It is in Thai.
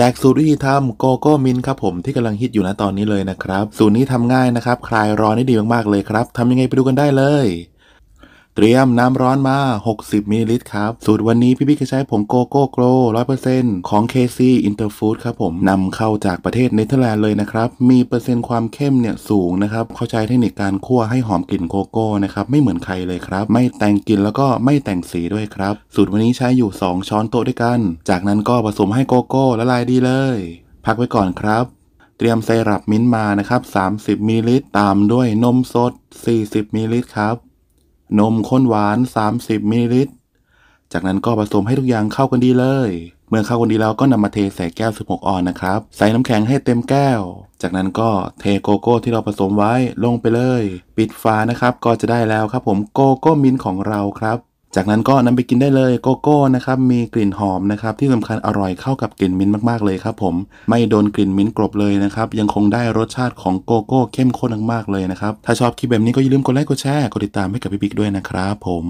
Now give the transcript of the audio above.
จากสูตรวิธีทำโกโก้มินครับผมที่กำลังฮิตอยู่นะตอนนี้เลยนะครับ สูตรนี้ทำง่ายนะครับ คลายร้อนได้ดีมากๆเลยครับทำยังไงไปดูกันได้เลยเตรียมน้ำร้อนมา 60มิลลิลิตรครับ สูตรวันนี้พี่ี่จะใช้ผงโกโก้โกล100%ของ KC Interfood ครับ ผมนำเข้าจากประเทศเนเธอร์แลนด์เลยนะครับ มีเปอร์เซ็นต์ความเข้มเนี่ยสูงนะครับ เข้าใจเทคนิคการคั่วให้หอมกลิ่นโกโก้นะครับ ไม่เหมือนใครเลยครับ ไม่แต่งกลิ่นแล้วก็ไม่แต่งสีด้วยครับ สูตรวันนี้ใช้อยู่ 2 ช้อนโต๊ะด้วยกัน จากนั้นก็ผสมให้โกโก้ละลายดีเลย พักไว้ก่อนครับ เตรียมไซรัปมิ้นมานะครับ30มิลลิลิตรตามด้วยนมสด 40มิลิลิตรครับนมข้นหวาน 30มิลลิลิตรจากนั้นก็ผสมให้ทุกอย่างเข้ากันดีเลย เมื่อเข้ากันดีแล้วก็นำมาเทใส่แก้ว16ออนนะครับ ใส่น้ำแข็งให้เต็มแก้ว จากนั้นก็เทโกโก้ที่เราผสมไว้ ลงไปเลย ปิดฝานะครับ ก็จะได้แล้วครับผมโกโก้มินของเราครับจากนั้นก็นำไปกินได้เลยโกโก้นะครับมีกลิ่นหอมนะครับที่สำคัญอร่อยเข้ากับกลิ่นมิ้นมากๆเลยครับผมไม่โดนกลิ่นมิ้นกรบเลยนะครับยังคงได้รสชาติของโกโก้ เข้มข้นมากๆ เลยนะครับถ้าชอบคลิปแบบนี้ก็อย่าลืมกดไลค์กดแชร์กดติดตามให้กับพี่บิ๊กด้วยนะครับผม